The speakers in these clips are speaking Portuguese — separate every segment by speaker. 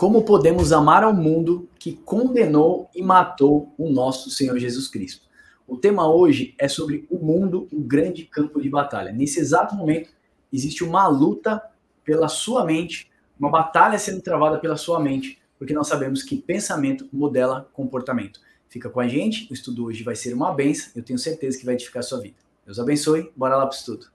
Speaker 1: Como podemos amar ao mundo que condenou e matou o nosso Senhor Jesus Cristo? O tema hoje é sobre o mundo, o grande campo de batalha. Nesse exato momento, existe uma luta pela sua mente, uma batalha sendo travada pela sua mente, porque nós sabemos que pensamento modela comportamento. Fica com a gente, o estudo hoje vai ser uma benção, eu tenho certeza que vai edificar a sua vida. Deus abençoe, bora lá para o estudo.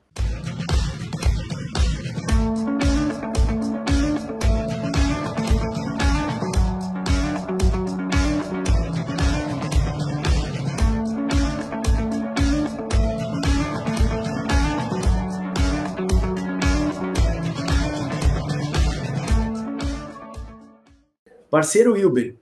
Speaker 1: Parceiro Wilber,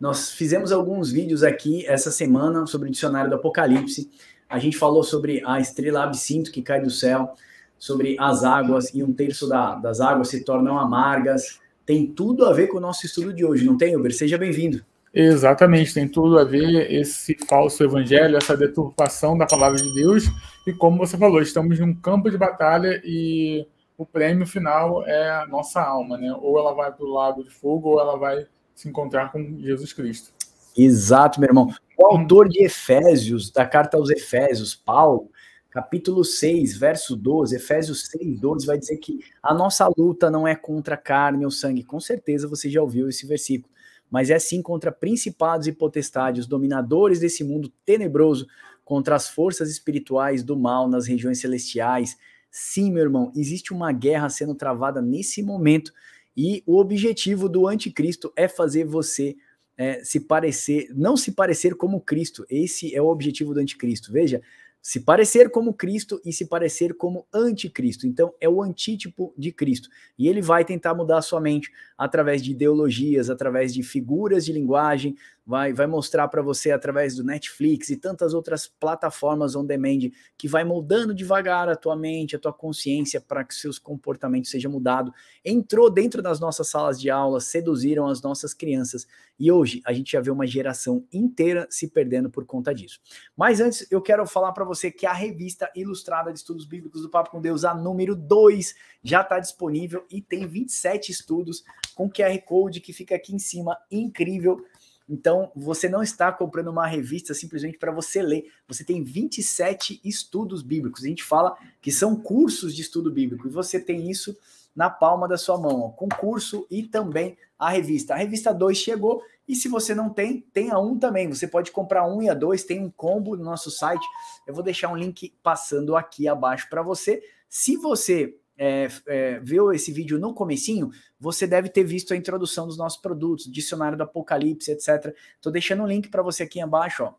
Speaker 1: nós fizemos alguns vídeos aqui essa semana sobre o dicionário do Apocalipse. A gente falou sobre a estrela absinto que cai do céu, sobre as águas e um terço da, das águas se tornam amargas. Tem tudo a ver com o nosso estudo de hoje, não tem, Uber? Seja bem-vindo.
Speaker 2: Exatamente, tem tudo a ver esse falso evangelho, essa deturpação da palavra de Deus. E como você falou, estamos num campo de batalha e o prêmio final é a nossa alma, né? Ou ela vai para o lago de
Speaker 1: fogo, ou ela vai se encontrar
Speaker 2: com Jesus Cristo.
Speaker 1: Exato, meu irmão. O hum. autor de Efésios, da carta aos Efésios, Paulo, capítulo 6, verso 12, Efésios 6, 12, vai dizer que a nossa luta não é contra carne ou sangue. Com certeza você já ouviu esse versículo. Mas é sim contra principados e potestades, os dominadores desse mundo tenebroso, contra as forças espirituais do mal nas regiões celestiais. Sim, meu irmão, existe uma guerra sendo travada nesse momento e o objetivo do anticristo é fazer você é, se parecer, não se parecer como Cristo. Esse é o objetivo do anticristo. Veja, se parecer como Cristo e se parecer como anticristo. Então, é o antítipo de Cristo. E ele vai tentar mudar a sua mente através de ideologias, através de figuras de linguagem, vai, vai mostrar para você através do Netflix e tantas outras plataformas on demand que vai moldando devagar a tua mente, a tua consciência para que seus comportamentos sejam mudados. Entrou dentro das nossas salas de aula, seduziram as nossas crianças e hoje a gente já vê uma geração inteira se perdendo por conta disso. Mas antes eu quero falar para você que a revista ilustrada de estudos bíblicos do Papo com Deus, a número 2, já está disponível e tem 27 estudos com QR Code que fica aqui em cima, incrível então, você não está comprando uma revista simplesmente para você ler. Você tem 27 estudos bíblicos. A gente fala que são cursos de estudo bíblico. E você tem isso na palma da sua mão, ó, com curso e também a revista. A revista 2 chegou e se você não tem, tem a 1 um também. Você pode comprar um e a 2, tem um combo no nosso site. Eu vou deixar um link passando aqui abaixo para você. Se você é, é, viu esse vídeo no comecinho, você deve ter visto a introdução dos nossos produtos, dicionário do apocalipse, etc. Tô deixando um link para você aqui embaixo, ó,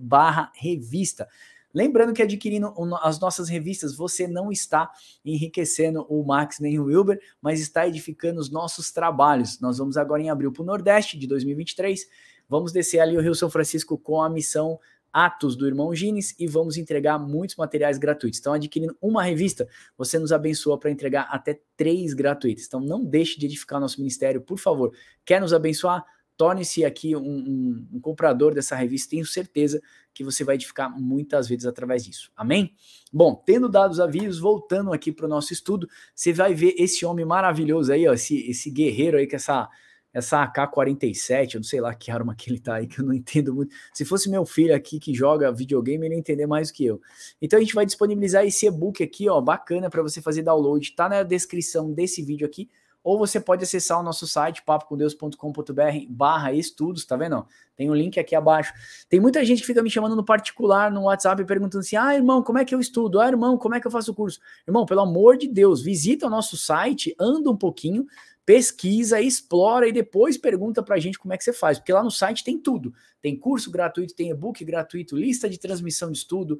Speaker 1: barra revista. Lembrando que adquirindo as nossas revistas, você não está enriquecendo o Max nem o Wilber, mas está edificando os nossos trabalhos. Nós vamos agora em abril para o Nordeste de 2023. Vamos descer ali o Rio São Francisco com a missão Atos do Irmão Gines e vamos entregar muitos materiais gratuitos. Então, adquirindo uma revista, você nos abençoa para entregar até três gratuitos. Então, não deixe de edificar nosso ministério, por favor. Quer nos abençoar? Torne-se aqui um, um, um, comprador dessa revista. Tenho certeza que você vai edificar muitas vezes através disso. Amém? Bom, tendo dado os avisos, voltando aqui para o nosso estudo, você vai ver esse homem maravilhoso aí, ó, esse, esse guerreiro aí com essa essa AK-47, eu não sei lá que arma que ele tá aí, que eu não entendo muito. Se fosse meu filho aqui que joga videogame, ele ia entender mais do que eu. Então a gente vai disponibilizar esse e-book aqui, ó, bacana para você fazer download, tá na descrição desse vídeo aqui, ou você pode acessar o nosso site papocondeus.com.br barra estudos, tá vendo? Tem um link aqui abaixo. Tem muita gente que fica me chamando no particular, no WhatsApp, perguntando assim, ah, irmão, como é que eu estudo? Ah, irmão, como é que eu faço o curso? Irmão, pelo amor de Deus, visita o nosso site, anda um pouquinho, pesquisa, explora e depois pergunta para a gente como é que você faz, porque lá no site tem tudo. Tem curso gratuito, tem e-book gratuito, lista de transmissão de estudo,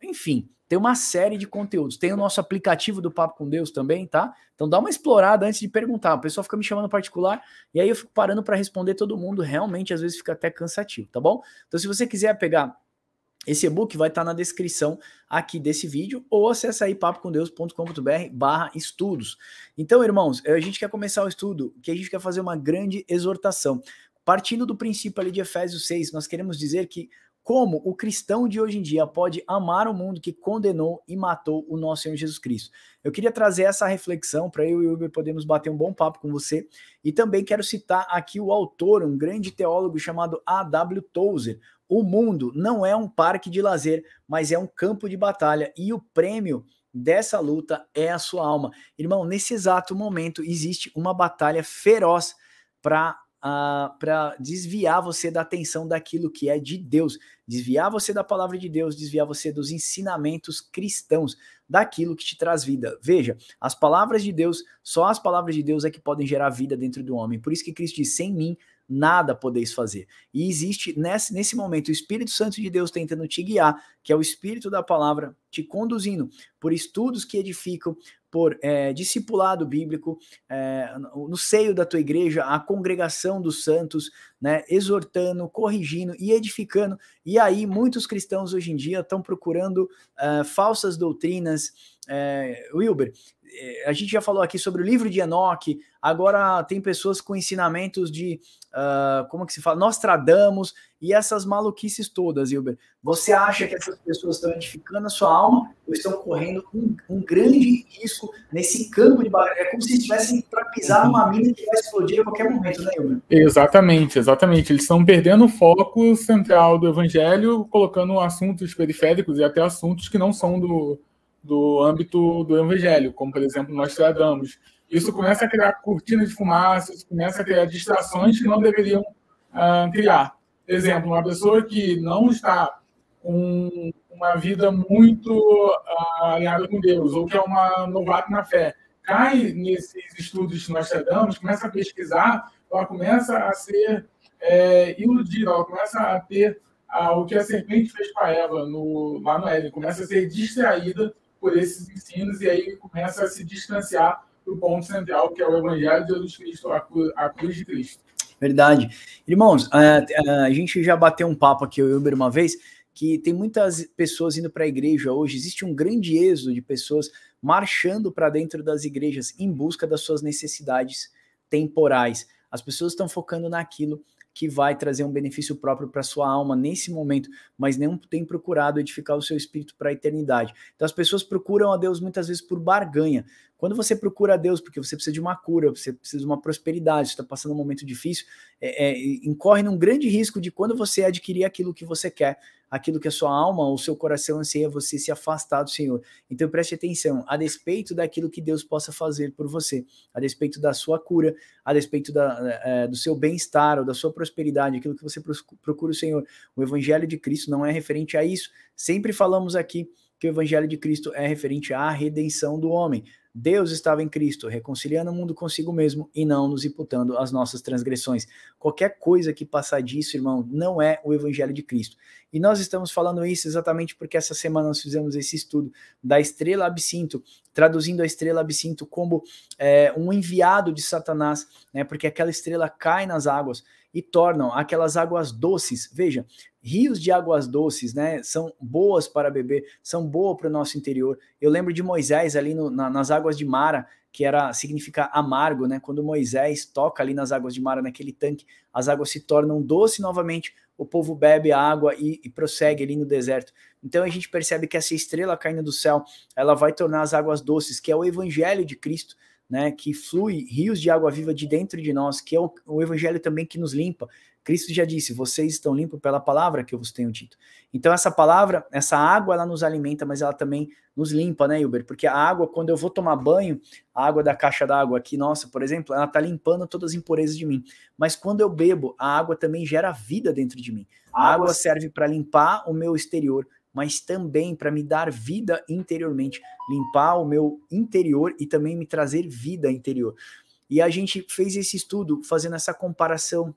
Speaker 1: enfim, tem uma série de conteúdos. Tem o nosso aplicativo do Papo com Deus também, tá? Então dá uma explorada antes de perguntar. O pessoal fica me chamando particular e aí eu fico parando para responder todo mundo. Realmente, às vezes fica até cansativo, tá bom? Então, se você quiser pegar esse e-book vai estar tá na descrição aqui desse vídeo ou acessa aí papocondeus.com.br barra estudos. Então, irmãos, eh, a gente quer começar o estudo, que a gente quer fazer uma grande exortação. Partindo do princípio ali de Efésios 6, nós queremos dizer que como o cristão de hoje em dia pode amar o mundo que condenou e matou o nosso Senhor Jesus Cristo. Eu queria trazer essa reflexão para eu e o Uber podermos bater um bom papo com você. E também quero citar aqui o autor, um grande teólogo chamado A.W. Tozer, o mundo não é um parque de lazer, mas é um campo de batalha e o prêmio dessa luta é a sua alma. Irmão, nesse exato momento existe uma batalha feroz para uh, ah, para desviar você da atenção daquilo que é de Deus, desviar você da palavra de Deus, desviar você dos ensinamentos cristãos, daquilo que te traz vida. Veja, as palavras de Deus, só as palavras de Deus é que podem gerar vida dentro do homem. Por isso que Cristo diz: sem mim nada podeis fazer. E existe nesse, nesse momento o Espírito Santo de Deus tentando te guiar, que é o Espírito da palavra te conduzindo por estudos que edificam, por é, discipulado bíblico, é, no seio da tua igreja, a congregação dos santos, né, exortando, corrigindo e edificando. E aí, muitos cristãos hoje em dia estão procurando é, falsas doutrinas. É, Wilber, é, a gente já falou aqui sobre o livro de Enoque, agora tem pessoas com ensinamentos de, uh, como que se fala, Nostradamus, e essas maluquices todas, Hilber. Você acha que essas pessoas estão edificando a sua alma ou estão correndo um, um grande risco nesse campo de batalha? É como se estivessem para pisar numa mina que vai explodir a qualquer momento, né, Hilber?
Speaker 2: Exatamente, exatamente. Eles estão perdendo o foco central do evangelho, colocando assuntos periféricos e até assuntos que não são do do âmbito do evangelho, como, por exemplo, nós tratamos. Isso começa a criar cortinas de fumaça, isso começa a criar distrações que não deveriam uh, criar. Exemplo, uma pessoa que não está com uma vida muito uh, alinhada com Deus, ou que é uma novata na fé, cai nesses estudos que nós tratamos, começa a pesquisar, ela começa a ser é, iludida, ela começa a ter ah, o que a serpente fez com a Eva no, lá no Éden, começa a ser distraída por esses ensinos e aí começa a se distanciar do ponto central, que é o Evangelho de Jesus Cristo, a,
Speaker 1: a cruz de Cristo. Verdade. Irmãos, a, é, é, a, gente já bateu um papo aqui, eu e Uber, uma vez, que tem muitas pessoas indo para a igreja hoje, existe um grande êxodo de pessoas marchando para dentro das igrejas em busca das suas necessidades temporais. As pessoas estão focando naquilo que vai trazer um benefício próprio para sua alma nesse momento, mas não tem procurado edificar o seu espírito para a eternidade. Então as pessoas procuram a Deus muitas vezes por barganha. Quando você procura a Deus porque você precisa de uma cura, você precisa de uma prosperidade, está passando um momento difícil, é, é, incorre num grande risco de quando você adquirir aquilo que você quer, aquilo que a sua alma ou seu coração anseia, você se afastar do Senhor. Então preste atenção, a despeito daquilo que Deus possa fazer por você, a despeito da sua cura, a despeito da, é, é do seu bem-estar ou da sua prosperidade, aquilo que você procura o Senhor. O Evangelho de Cristo não é referente a isso. Sempre falamos aqui que o Evangelho de Cristo é referente à redenção do homem, Deus estava em Cristo, reconciliando o mundo consigo mesmo e não nos imputando as nossas transgressões. Qualquer coisa que passar disso, irmão, não é o Evangelho de Cristo. E nós estamos falando isso exatamente porque essa semana nós fizemos esse estudo da estrela absinto, traduzindo a estrela absinto como é, um enviado de Satanás, né? Porque aquela estrela cai nas águas e tornam aquelas águas doces. Veja, rios de águas doces, né? São boas para beber, são boas para o nosso interior. Eu lembro de Moisés ali no, na, nas águas de Mara, que era significa amargo, né? Quando Moisés toca ali nas águas de Mara, naquele tanque, as águas se tornam doces novamente. O povo bebe a água e, e prossegue ali no deserto. Então a gente percebe que essa estrela caindo do céu, ela vai tornar as águas doces, que é o evangelho de Cristo né, que flui rios de água viva de dentro de nós, que é o, o evangelho também que nos limpa. Cristo já disse: "Vocês estão limpos pela palavra que eu vos tenho dito". Então essa palavra, essa água ela nos alimenta, mas ela também nos limpa, né, Uber? Porque a água quando eu vou tomar banho, a água da caixa d'água aqui, nossa, por exemplo, ela está limpando todas as impurezas de mim. Mas quando eu bebo, a água também gera vida dentro de mim. A água serve para limpar o meu exterior, mas também para me dar vida interiormente, limpar o meu interior e também me trazer vida interior. E a gente fez esse estudo fazendo essa comparação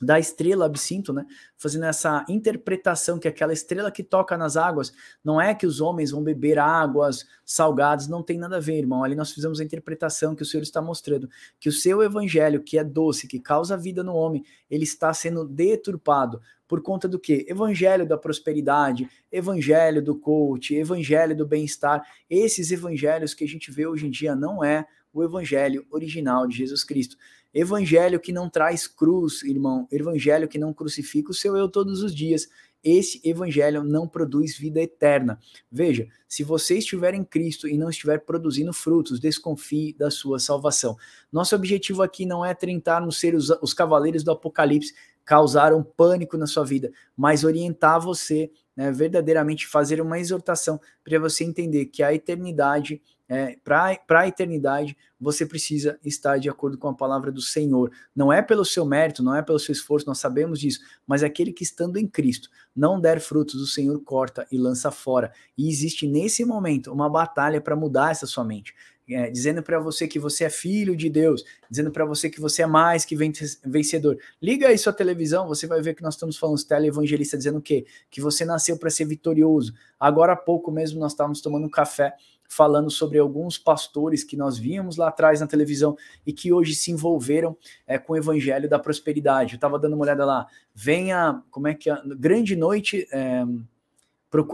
Speaker 1: da estrela absinto, né? Fazendo essa interpretação que aquela estrela que toca nas águas não é que os homens vão beber águas salgadas, não tem nada a ver, irmão. Ali nós fizemos a interpretação que o Senhor está mostrando, que o seu evangelho, que é doce, que causa vida no homem, ele está sendo deturpado por conta do que? Evangelho da prosperidade, evangelho do coach, evangelho do bem-estar. Esses evangelhos que a gente vê hoje em dia não é o evangelho original de Jesus Cristo. Evangelho que não traz cruz, irmão. Evangelho que não crucifica o seu eu todos os dias. Esse evangelho não produz vida eterna. Veja, se você estiver em Cristo e não estiver produzindo frutos, desconfie da sua salvação. Nosso objetivo aqui não é tentarmos ser os, os cavaleiros do Apocalipse, causar um pânico na sua vida, mas orientar você, né, verdadeiramente fazer uma exortação para você entender que a eternidade é, para a eternidade, você precisa estar de acordo com a palavra do Senhor. Não é pelo seu mérito, não é pelo seu esforço, nós sabemos disso, mas aquele que estando em Cristo não der frutos, o Senhor corta e lança fora. E existe nesse momento uma batalha para mudar essa sua mente. É, dizendo para você que você é filho de Deus, dizendo para você que você é mais que vencedor. Liga aí sua televisão, você vai ver que nós estamos falando televangelista dizendo o quê? Que você nasceu para ser vitorioso. Agora há pouco mesmo nós estávamos tomando um café falando sobre alguns pastores que nós víamos lá atrás na televisão e que hoje se envolveram é, com o evangelho da prosperidade. Eu estava dando uma olhada lá. Venha, como é que é? Grande noite, é,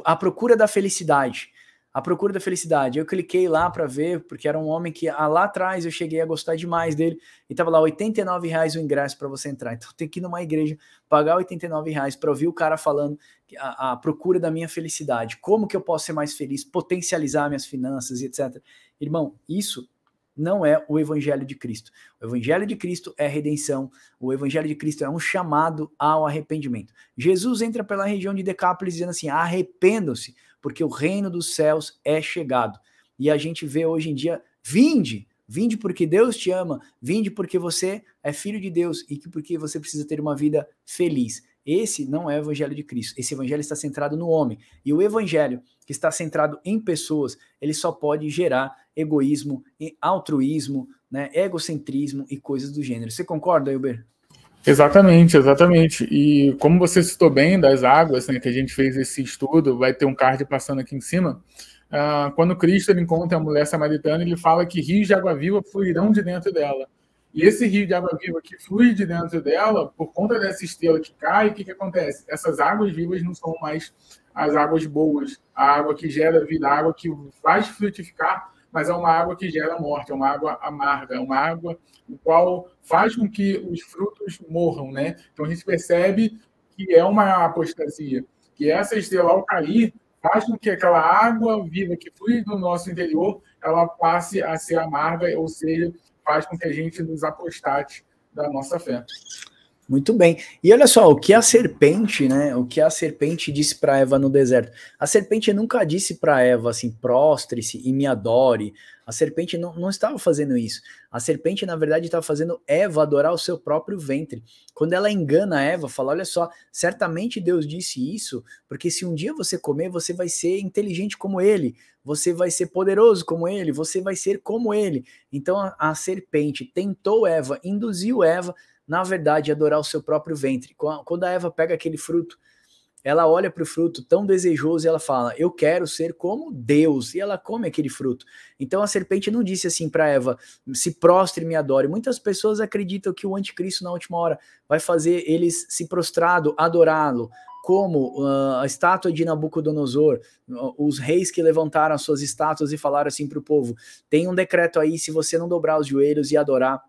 Speaker 1: a procura da felicidade. A Procura da Felicidade. Eu cliquei lá para ver, porque era um homem que ah, lá atrás eu cheguei a gostar demais dele e tava lá R$ reais o ingresso para você entrar. Então tem que ir numa igreja, pagar R$ reais para ouvir o cara falando a, a, procura da minha felicidade, como que eu posso ser mais feliz, potencializar minhas finanças e etc. Irmão, isso não é o evangelho de Cristo. O evangelho de Cristo é redenção, o evangelho de Cristo é um chamado ao arrependimento. Jesus entra pela região de Decápolis dizendo assim: "Arrependam-se, porque o reino dos céus é chegado. E a gente vê hoje em dia, vinde, vinde porque Deus te ama, vinde porque você é filho de Deus e que porque você precisa ter uma vida feliz. Esse não é o evangelho de Cristo. Esse evangelho está centrado no homem. E o evangelho que está centrado em pessoas, ele só pode gerar egoísmo, altruísmo, né, egocentrismo e coisas do gênero. Você concorda, Elber?
Speaker 2: Exatamente, exatamente. E como você citou bem das águas, né, que a gente fez esse estudo, vai ter um card passando aqui em cima. Uh, quando Cristo encontra a mulher samaritana, ele fala que rios de água viva fluirão de dentro dela. E esse rio de água viva que flui de dentro dela, por conta dessa estrela que cai, o que, que acontece? Essas águas vivas não são mais as águas boas, a água que gera vida, a água que faz frutificar mas é uma água que gera morte, é uma água amarga, é uma água o qual faz com que os frutos morram, né? Então a gente percebe que é uma apostasia, que essa estrela ao cair faz com que aquela água viva que flui do nosso interior, ela passe a ser amarga, ou seja, faz com que a gente nos apostate da nossa fé.
Speaker 1: Muito bem. E olha só, o que a serpente, né? O que a serpente disse para Eva no deserto? A serpente nunca disse para Eva assim: prostre-se e me adore. A serpente não, não estava fazendo isso. A serpente, na verdade, estava fazendo Eva adorar o seu próprio ventre. Quando ela engana Eva, fala: Olha só, certamente Deus disse isso, porque se um dia você comer, você vai ser inteligente como ele, você vai ser poderoso como ele, você vai ser como ele. Então a, a serpente tentou Eva, induziu Eva na verdade, adorar o seu próprio ventre. Quando a Eva pega aquele fruto, ela olha para o fruto tão desejoso e ela fala: Eu quero ser como Deus. E ela come aquele fruto. Então a serpente não disse assim para Eva: Se prostre e me adore. Muitas pessoas acreditam que o anticristo, na última hora, vai fazer eles se prostrado, adorá-lo. Como uh, a estátua de Nabucodonosor, os reis que levantaram as suas estátuas e falaram assim para o povo: Tem um decreto aí, se você não dobrar os joelhos e adorar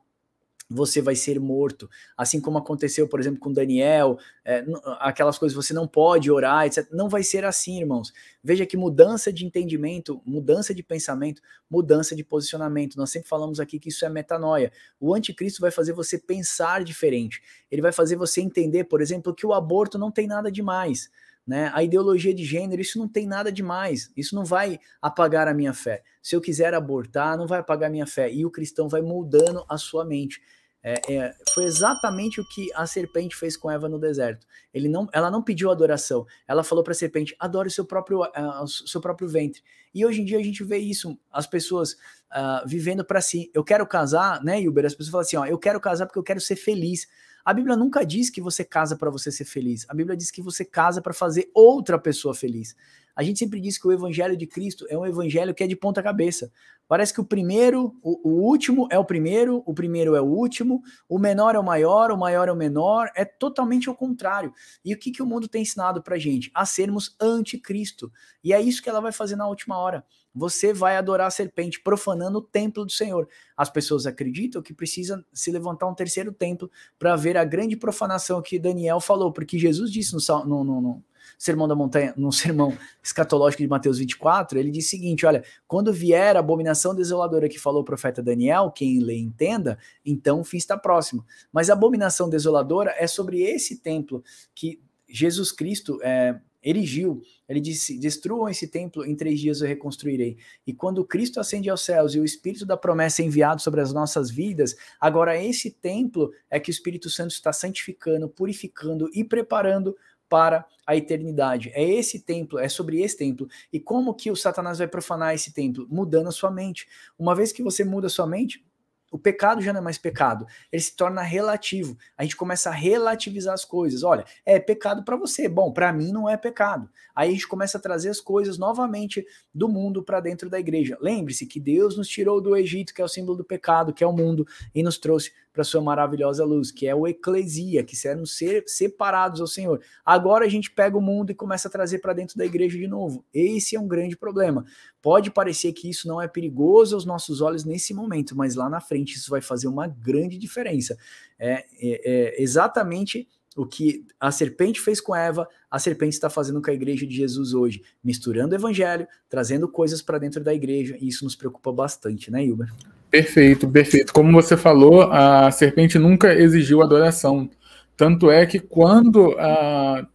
Speaker 1: você vai ser morto. Assim como aconteceu, por exemplo, com Daniel, é, aquelas coisas você não pode orar, etc. Não vai ser assim, irmãos. Veja que mudança de entendimento, mudança de pensamento, mudança de posicionamento. Nós sempre falamos aqui que isso é metanoia. O anticristo vai fazer você pensar diferente. Ele vai fazer você entender, por exemplo, que o aborto não tem nada de mais. Né? A ideologia de gênero, isso não tem nada demais. Isso não vai apagar a minha fé. Se eu quiser abortar, não vai apagar a minha fé. E o cristão vai moldando a sua mente. É, é, foi exatamente o que a serpente fez com Eva no deserto. Ele não, ela não pediu adoração. Ela falou para a serpente: adore o seu próprio, uh, seu próprio ventre. E hoje em dia a gente vê isso, as pessoas uh, vivendo para si. Eu quero casar, né, Uber? As pessoas falam assim: ó, eu quero casar porque eu quero ser feliz. A Bíblia nunca diz que você casa para você ser feliz. A Bíblia diz que você casa para fazer outra pessoa feliz. A gente sempre diz que o evangelho de Cristo é um evangelho que é de ponta cabeça. Parece que o primeiro, o, o último é o primeiro, o primeiro é o último, o menor é o maior, o maior é o menor. É totalmente ao contrário. E o que, que o mundo tem ensinado para gente? A sermos anticristo. E é isso que ela vai fazer na última hora você vai adorar a serpente, profanando o templo do Senhor. As pessoas acreditam que precisa se levantar um terceiro templo para ver a grande profanação que Daniel falou, porque Jesus disse no, no, no, Sermão da Montanha, num sermão escatológico de Mateus 24, ele diz o seguinte: olha, quando vier a abominação desoladora que falou o profeta Daniel, quem lê entenda, então o fim está próximo. Mas a abominação desoladora é sobre esse templo que Jesus Cristo é, erigiu. Ele disse: Destruam esse templo, em três dias eu reconstruirei. E quando Cristo ascende aos céus e o Espírito da promessa é enviado sobre as nossas vidas, agora esse templo é que o Espírito Santo está santificando, purificando e preparando para a eternidade. É esse templo, é sobre esse templo. E como que o Satanás vai profanar esse templo? Mudando a sua mente. Uma vez que você muda a sua mente, o pecado já não é mais pecado, ele se torna relativo. A gente começa a relativizar as coisas. Olha, é pecado para você, bom, para mim não é pecado. Aí a gente começa a trazer as coisas novamente do mundo para dentro da igreja. Lembre-se que Deus nos tirou do Egito, que é o símbolo do pecado, que é o mundo, e nos trouxe para sua maravilhosa luz, que é o eclesia, que serão ser separados ao Senhor. Agora a gente pega o mundo e começa a trazer para dentro da igreja de novo. Esse é um grande problema. Pode parecer que isso não é perigoso aos nossos olhos nesse momento, mas lá na frente isso vai fazer uma grande diferença. É, é, é exatamente o que a serpente fez com Eva, a serpente está fazendo com a igreja de Jesus hoje, misturando o evangelho, trazendo coisas para dentro da igreja, e isso nos preocupa bastante, né, Hilber?
Speaker 2: Perfeito, perfeito. Como você falou, a serpente nunca exigiu adoração. Tanto é que quando a,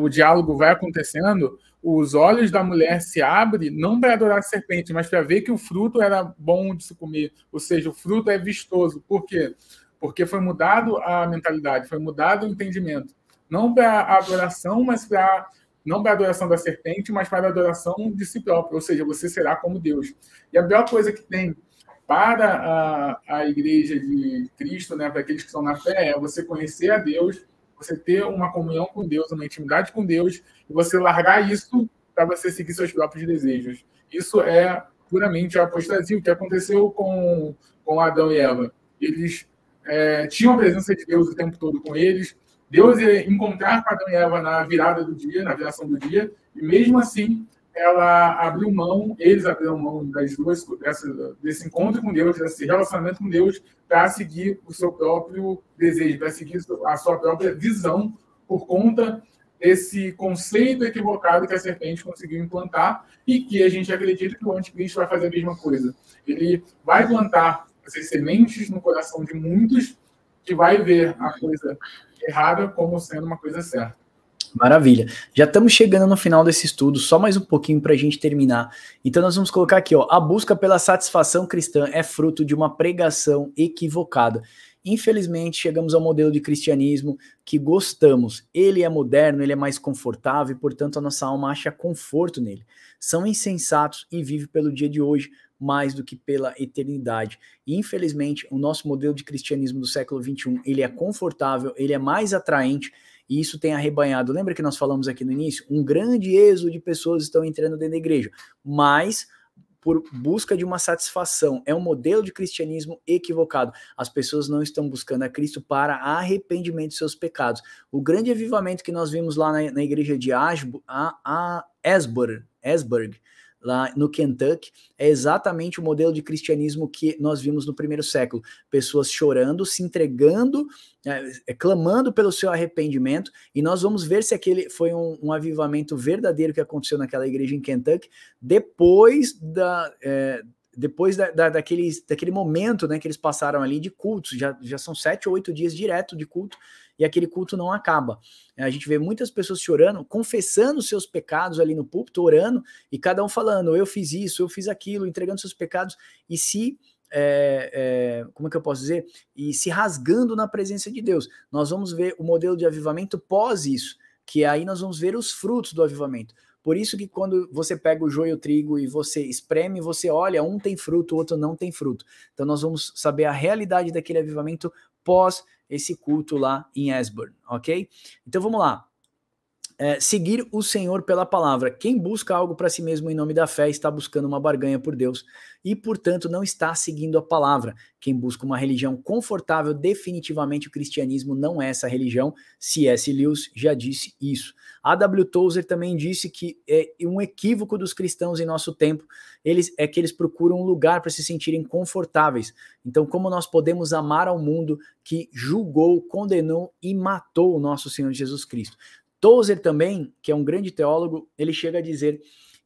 Speaker 2: o diálogo vai acontecendo, os olhos da mulher se abrem não para adorar a serpente, mas para ver que o fruto era bom de se comer, ou seja, o fruto é vistoso. Por quê? porque foi mudado a mentalidade, foi mudado o entendimento. Não para a adoração, mas para não para a adoração da serpente, mas para a adoração de si próprio, ou seja, você será como Deus. E a melhor coisa que tem para a, a igreja de Cristo, né, para aqueles que estão na fé, é você conhecer a Deus, você ter uma comunhão com Deus, uma intimidade com Deus, e você largar isso para você seguir seus próprios desejos. Isso é puramente a apostasia, o que aconteceu com, com Adão e Eva. Eles é, tinham a presença de Deus o tempo todo com eles. Deus ia encontrar com Adão e Eva na virada do dia, na viração do dia, e mesmo assim ela abriu mão, eles abriram mão das duas, dessa, desse encontro com Deus, desse relacionamento com Deus, para seguir o seu próprio desejo, para seguir a sua própria visão, por conta desse conceito equivocado que a serpente conseguiu implantar e que a gente acredita que o anticristo vai fazer a mesma coisa. Ele vai plantar essas sementes no coração de muitos que vai ver a coisa errada como sendo uma coisa certa.
Speaker 1: Maravilha. Já estamos chegando no final desse estudo, só mais um pouquinho para a gente terminar. Então, nós vamos colocar aqui: ó, a busca pela satisfação cristã é fruto de uma pregação equivocada. Infelizmente, chegamos ao modelo de cristianismo que gostamos. Ele é moderno, ele é mais confortável e, portanto, a nossa alma acha conforto nele. São insensatos e vive pelo dia de hoje, mais do que pela eternidade. infelizmente, o nosso modelo de cristianismo do século XXI, ele é confortável, ele é mais atraente, e isso tem arrebanhado. Lembra que nós falamos aqui no início? Um grande êxodo de pessoas estão entrando dentro da igreja, mas por busca de uma satisfação. É um modelo de cristianismo equivocado. As pessoas não estão buscando a Cristo para arrependimento de seus pecados. O grande avivamento que nós vimos lá na, na igreja de Asbo, a, a Esberg, Esberg lá no Kentucky, é exatamente o modelo de cristianismo que nós vimos no primeiro século. Pessoas chorando, se entregando, é, é, clamando pelo seu arrependimento, e nós vamos ver se aquele foi um, um avivamento verdadeiro que aconteceu naquela igreja em Kentucky, depois da. É, depois da, da, daqueles, daquele momento né, que eles passaram ali de cultos, já, já são sete ou oito dias direto de culto, e aquele culto não acaba. É, a gente vê muitas pessoas chorando, confessando seus pecados ali no púlpito, orando, e cada um falando: eu fiz isso, eu fiz aquilo, entregando seus pecados, e se é, é, como é que eu posso dizer? E se rasgando na presença de Deus. Nós vamos ver o modelo de avivamento pós isso, que aí nós vamos ver os frutos do avivamento. Por isso que quando você pega o joio e o trigo e você espreme, você olha, um tem fruto, o outro não tem fruto. Então nós vamos saber a realidade daquele avivamento pós esse culto lá em Esborn, ok? Então vamos lá. É, seguir o Senhor pela palavra. Quem busca algo para si mesmo em nome da fé está buscando uma barganha por Deus e, portanto, não está seguindo a palavra. Quem busca uma religião confortável, definitivamente o cristianismo não é essa religião. C.S. Lewis já disse isso. A W. Tozer também disse que é um equívoco dos cristãos em nosso tempo eles, é que eles procuram um lugar para se sentirem confortáveis. Então, como nós podemos amar ao mundo que julgou, condenou e matou o nosso Senhor Jesus Cristo? Tozer também, que é um grande teólogo, ele chega a dizer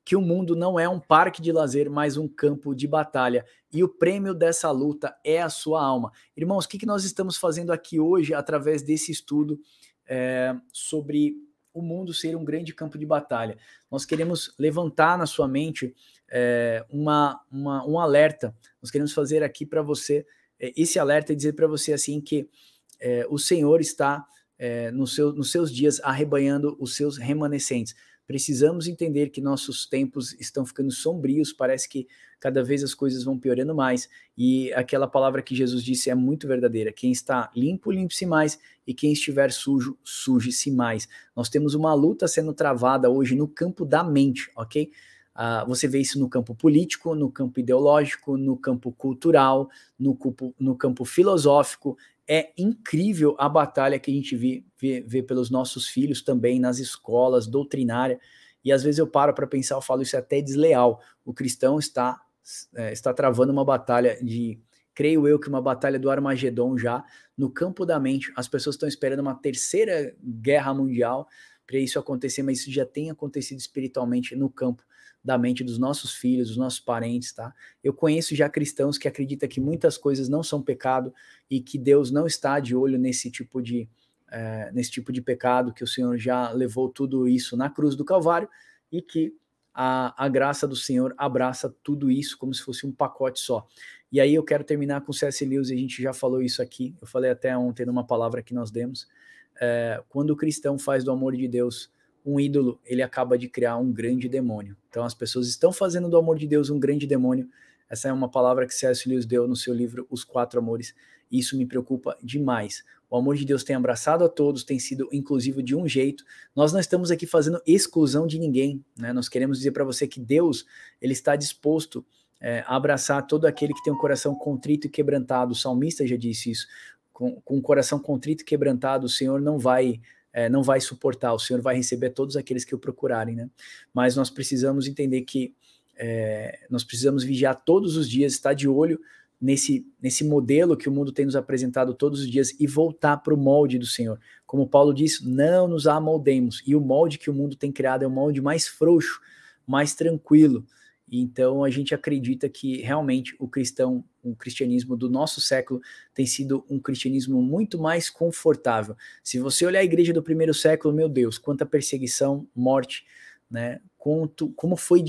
Speaker 1: que o mundo não é um parque de lazer, mas um campo de batalha. E o prêmio dessa luta é a sua alma. Irmãos, o que, que nós estamos fazendo aqui hoje através desse estudo é, sobre o mundo ser um grande campo de batalha? Nós queremos levantar na sua mente é, uma, uma, um alerta. Nós queremos fazer aqui para você é, esse alerta e dizer para você assim que é, o Senhor está é, no seu, nos seus dias, arrebanhando os seus remanescentes. Precisamos entender que nossos tempos estão ficando sombrios, parece que cada vez as coisas vão piorando mais. E aquela palavra que Jesus disse é muito verdadeira: quem está limpo, limpe-se mais, e quem estiver sujo, suje-se mais. Nós temos uma luta sendo travada hoje no campo da mente, ok? Uh, você vê isso no campo político, no campo ideológico, no campo cultural, no, cupo, no campo filosófico é incrível a batalha que a gente vê, vê, vê pelos nossos filhos também nas escolas, doutrinária. E às vezes eu paro para pensar, eu falo isso é até desleal. O cristão está é, está travando uma batalha de, creio eu, que uma batalha do Armagedon já no campo da mente. As pessoas estão esperando uma terceira guerra mundial para isso acontecer, mas isso já tem acontecido espiritualmente no campo da mente dos nossos filhos, dos nossos parentes, tá? Eu conheço já cristãos que acreditam que muitas coisas não são pecado e que Deus não está de olho nesse tipo de, é, nesse tipo de pecado, que o Senhor já levou tudo isso na cruz do Calvário e que a, a graça do Senhor abraça tudo isso como se fosse um pacote só. E aí eu quero terminar com C.S. Lewis, e a gente já falou isso aqui, eu falei até ontem numa palavra que nós demos, é, quando o cristão faz do amor de Deus um ídolo ele acaba de criar um grande demônio. Então as pessoas estão fazendo do amor de Deus um grande demônio. Essa é uma palavra que C.S. Lewis deu no seu livro Os Quatro Amores. E isso me preocupa demais. O amor de Deus tem abraçado a todos, tem sido inclusivo de um jeito. Nós não estamos aqui fazendo exclusão de ninguém. Né? Nós queremos dizer para você que Deus ele está disposto é, a abraçar todo aquele que tem um coração contrito e quebrantado. O salmista já disse isso. Com, com o coração contrito e quebrantado, o Senhor não vai é, não vai suportar, o Senhor vai receber todos aqueles que o procurarem, né? Mas nós precisamos entender que é, nós precisamos vigiar todos os dias, estar de olho nesse, nesse modelo que o mundo tem nos apresentado todos os dias e voltar para o molde do Senhor. Como Paulo disse, não nos amoldemos. E o molde que o mundo tem criado é um molde mais frouxo, mais tranquilo, então a gente acredita que realmente o cristão, o cristianismo do nosso século tem sido um cristianismo muito mais confortável. Se você olhar a igreja do primeiro século, meu Deus, quanta perseguição, morte, né? Quanto, como foi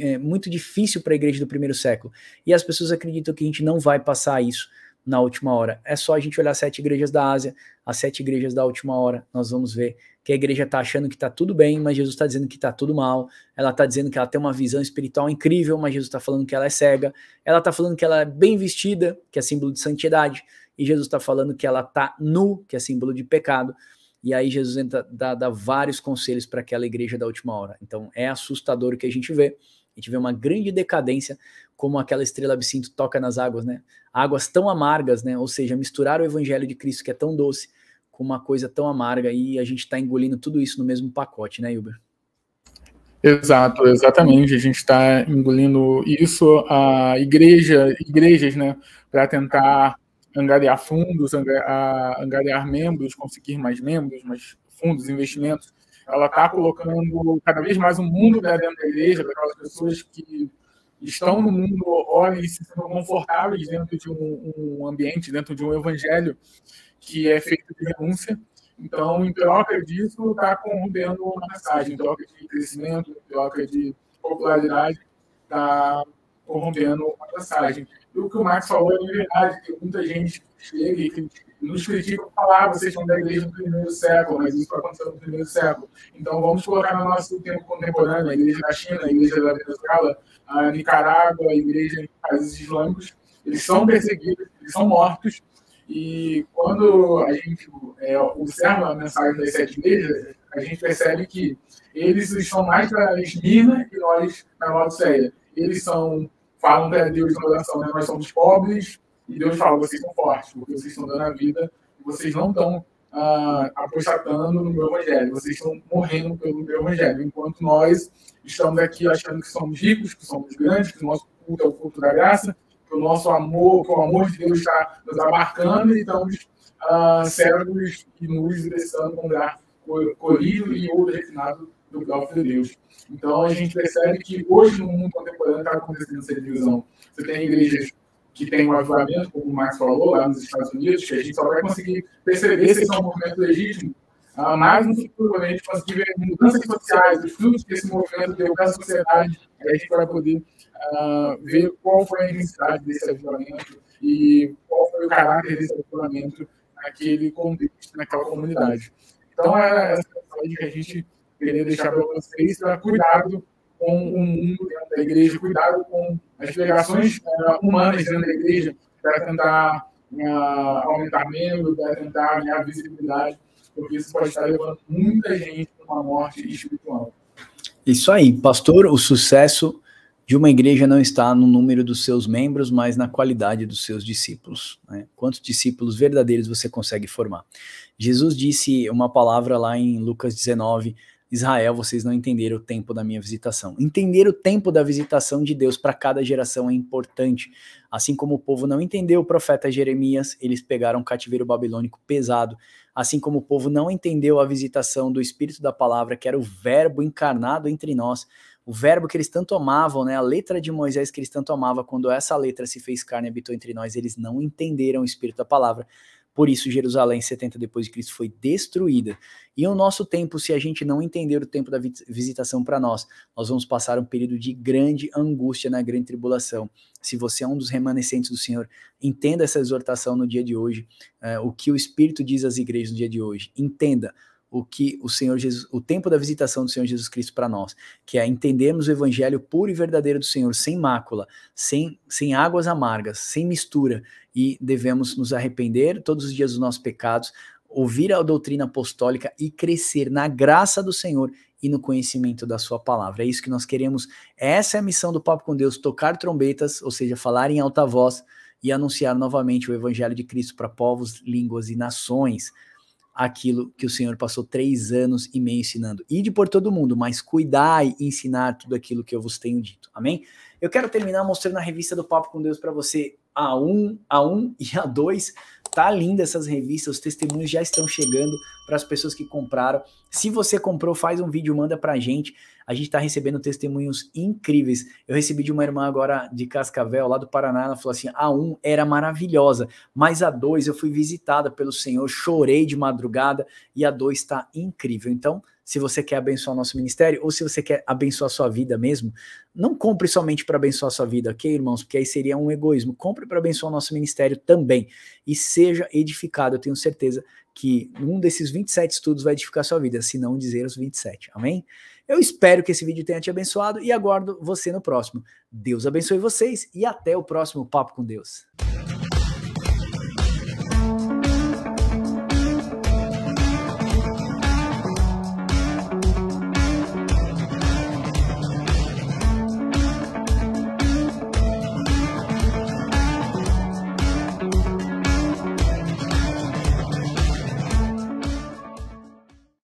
Speaker 1: é, muito difícil para a igreja do primeiro século. E as pessoas acreditam que a gente não vai passar isso na última hora. É só a gente olhar as sete igrejas da Ásia, as sete igrejas da última hora, nós vamos ver que a igreja está achando que está tudo bem, mas Jesus está dizendo que está tudo mal. Ela está dizendo que ela tem uma visão espiritual incrível, mas Jesus está falando que ela é cega. Ela está falando que ela é bem vestida, que é símbolo de santidade, e Jesus está falando que ela está nu, que é símbolo de pecado. E aí Jesus entra, dá, dá vários conselhos para aquela igreja da última hora. Então é assustador o que a gente vê. A gente vê uma grande decadência, como aquela estrela absinto toca nas águas, né? Águas tão amargas, né? Ou seja, misturar o evangelho de Cristo, que é tão doce, com uma coisa tão amarga e a gente está engolindo tudo isso no mesmo pacote, né, Hilber?
Speaker 2: Exato, exatamente. A gente está engolindo isso a igreja, igrejas, né, para tentar angariar fundos, angariar membros, conseguir mais membros, mais fundos, investimentos. Ela está colocando cada vez mais um mundo né, dentro da igreja para aquelas pessoas que estão no mundo, olhem e se sintam confortáveis dentro de um, um ambiente, dentro de um evangelho que é feito de renúncia. Então, em troca disso, está corrompendo uma mensagem, em troca de crescimento, em troca de popularidade, está corrompendo uma mensagem. E o que o Max falou é verdade, que muita gente chega e nos critica por falar, ah, vocês são da igreja do primeiro século, mas isso aconteceu no primeiro século. Então, vamos colocar no nosso tempo contemporâneo a igreja da China, a igreja da Venezuela, a Nicarágua, a igreja em países islâmicos, eles são perseguidos, eles são mortos, e quando a gente é, observa a mensagem das sete igrejas, a gente percebe que eles estão mais para Esmirna e nós na Laodiceia. Eles são, falam para é Deus na oração, né? nós somos pobres, e Deus fala, vocês são fortes, porque vocês estão dando a vida, vocês não estão ah, apostatando no meu evangelho, vocês estão morrendo pelo meu evangelho, enquanto nós estamos aqui achando que somos ricos, que somos grandes, que o nosso culto é o culto da graça, o nosso amor, que o amor de Deus está nos abarcando então, ah, e estamos uh, e nos expressando com lugar colhido e ouro refinado do próprio Deus. Então a gente percebe que hoje no mundo contemporâneo está acontecendo essa divisão. Você tem igrejas que tem um avivamento, como o Max falou, lá nos Estados Unidos, que a gente só vai conseguir perceber se esse é um movimento legítimo Uh, mas no futuro, a gente conseguir ver mudanças sociais, os frutos que esse movimento deu para a sociedade, a gente vai poder uh, ver qual foi a intensidade desse avivamento e qual foi o caráter desse avivamento naquele contexto, naquela comunidade. Então, é essa que a gente queria deixar para vocês, para tá? cuidado com o mundo dentro da igreja, cuidado com as delegações uh, humanas dentro da igreja, para tentar uh, aumentar membros, para tentar ganhar visibilidade porque isso pode estar levando muita gente para uma morte espiritual.
Speaker 1: Isso aí, pastor, o sucesso de uma igreja não está no número dos seus membros, mas na qualidade dos seus discípulos. Né? Quantos discípulos verdadeiros você consegue formar? Jesus disse uma palavra lá em Lucas 19, Israel, vocês não entenderam o tempo da minha visitação. Entender o tempo da visitação de Deus para cada geração é importante. Assim como o povo não entendeu o profeta Jeremias, eles pegaram um cativeiro babilônico pesado. Assim como o povo não entendeu a visitação do Espírito da Palavra, que era o Verbo encarnado entre nós, o verbo que eles tanto amavam, né, a letra de Moisés que eles tanto amavam, quando essa letra se fez carne e habitou entre nós, eles não entenderam o espírito da palavra. Por isso, Jerusalém, 70 depois de Cristo, foi destruída. E o nosso tempo, se a gente não entender o tempo da visitação para nós, nós vamos passar um período de grande angústia na grande tribulação. Se você é um dos remanescentes do Senhor, entenda essa exortação no dia de hoje, é, o que o Espírito diz às igrejas no dia de hoje. Entenda, o que o Senhor Jesus, o tempo da visitação do Senhor Jesus Cristo para nós, que é entendermos o evangelho puro e verdadeiro do Senhor, sem mácula, sem, sem águas amargas, sem mistura, e devemos nos arrepender todos os dias dos nossos pecados, ouvir a doutrina apostólica e crescer na graça do Senhor e no conhecimento da sua palavra. É isso que nós queremos. Essa é a missão do Papo com Deus, tocar trombetas, ou seja, falar em alta voz e anunciar novamente o evangelho de Cristo para povos, línguas e nações aquilo que o Senhor passou três anos e meio ensinando. Ide por todo mundo, mas cuidai e ensinar tudo aquilo que eu vos tenho dito. Amém? Eu quero terminar mostrando a revista do Papo com Deus para você, A1, A1 e A2. Tá linda essas revistas, os testemunhos já estão chegando para as pessoas que compraram. Se você comprou, faz um vídeo, manda para a gente a gente está recebendo testemunhos incríveis. Eu recebi de uma irmã agora de Cascavel, lá do Paraná, ela falou assim: a 1 um era maravilhosa, mas a 2 eu fui visitada pelo Senhor, chorei de madrugada e a 2 está incrível. Então, se você quer abençoar o nosso ministério ou se você quer abençoar a sua vida mesmo, não compre somente para abençoar a sua vida, ok, irmãos? Porque aí seria um egoísmo. Compre para abençoar o nosso ministério também e seja edificado. Eu tenho certeza que um desses 27 estudos vai edificar a sua vida, se não dizer os 27. Amém? Eu espero que esse vídeo tenha te abençoado e aguardo você no próximo. Deus abençoe vocês e até o próximo Papo com Deus.